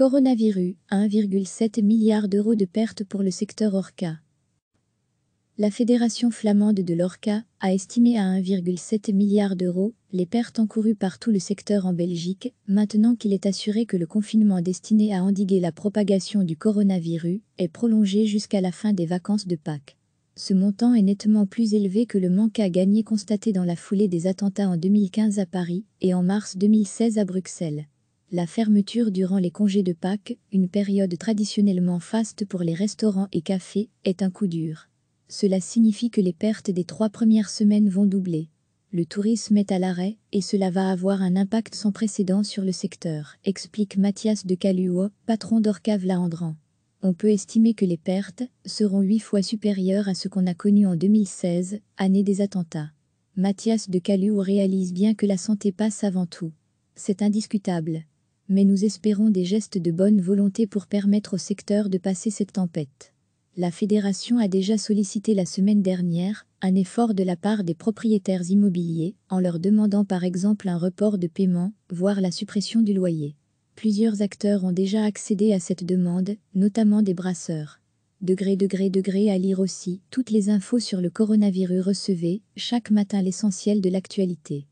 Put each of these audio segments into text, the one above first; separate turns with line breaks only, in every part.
Coronavirus, 1,7 milliard d'euros de pertes pour le secteur Orca. La Fédération flamande de l'Orca a estimé à 1,7 milliard d'euros les pertes encourues par tout le secteur en Belgique, maintenant qu'il est assuré que le confinement destiné à endiguer la propagation du coronavirus est prolongé jusqu'à la fin des vacances de Pâques. Ce montant est nettement plus élevé que le manque à gagner constaté dans la foulée des attentats en 2015 à Paris et en mars 2016 à Bruxelles la fermeture durant les congés de Pâques, une période traditionnellement faste pour les restaurants et cafés, est un coup dur. Cela signifie que les pertes des trois premières semaines vont doubler. Le tourisme est à l'arrêt et cela va avoir un impact sans précédent sur le secteur, explique Mathias de Caluo, patron d'Orcave Laandran. On peut estimer que les pertes seront huit fois supérieures à ce qu'on a connu en 2016, année des attentats. Mathias de Caluo réalise bien que la santé passe avant tout. C'est indiscutable mais nous espérons des gestes de bonne volonté pour permettre au secteur de passer cette tempête. La fédération a déjà sollicité la semaine dernière un effort de la part des propriétaires immobiliers en leur demandant par exemple un report de paiement, voire la suppression du loyer. Plusieurs acteurs ont déjà accédé à cette demande, notamment des brasseurs. Degré, degré, degré à lire aussi, toutes les infos sur le coronavirus recevez chaque matin l'essentiel de l'actualité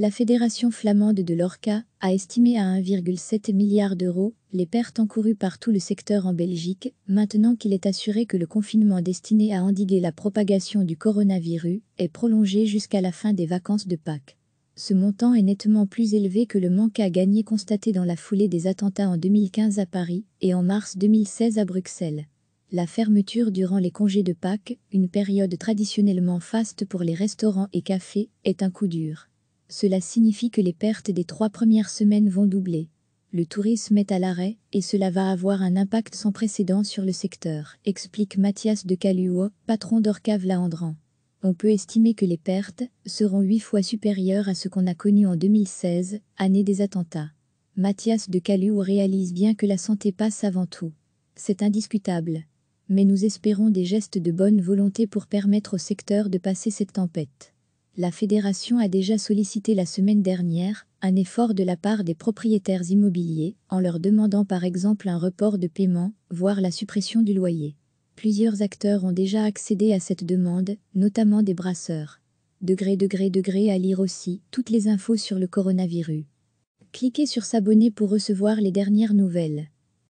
la Fédération flamande de l'Orca a estimé à 1,7 milliard d'euros les pertes encourues par tout le secteur en Belgique, maintenant qu'il est assuré que le confinement destiné à endiguer la propagation du coronavirus est prolongé jusqu'à la fin des vacances de Pâques. Ce montant est nettement plus élevé que le manque à gagner constaté dans la foulée des attentats en 2015 à Paris et en mars 2016 à Bruxelles. La fermeture durant les congés de Pâques, une période traditionnellement faste pour les restaurants et cafés, est un coup dur. Cela signifie que les pertes des trois premières semaines vont doubler. Le tourisme est à l'arrêt et cela va avoir un impact sans précédent sur le secteur, explique Mathias de Caluo, patron d'Orcave Laandran. On peut estimer que les pertes seront huit fois supérieures à ce qu'on a connu en 2016, année des attentats. Mathias de Caluo réalise bien que la santé passe avant tout. C'est indiscutable. Mais nous espérons des gestes de bonne volonté pour permettre au secteur de passer cette tempête la Fédération a déjà sollicité la semaine dernière un effort de la part des propriétaires immobiliers en leur demandant par exemple un report de paiement, voire la suppression du loyer. Plusieurs acteurs ont déjà accédé à cette demande, notamment des brasseurs. Degré, degré, degré à lire aussi toutes les infos sur le coronavirus. Cliquez sur s'abonner pour recevoir les dernières nouvelles.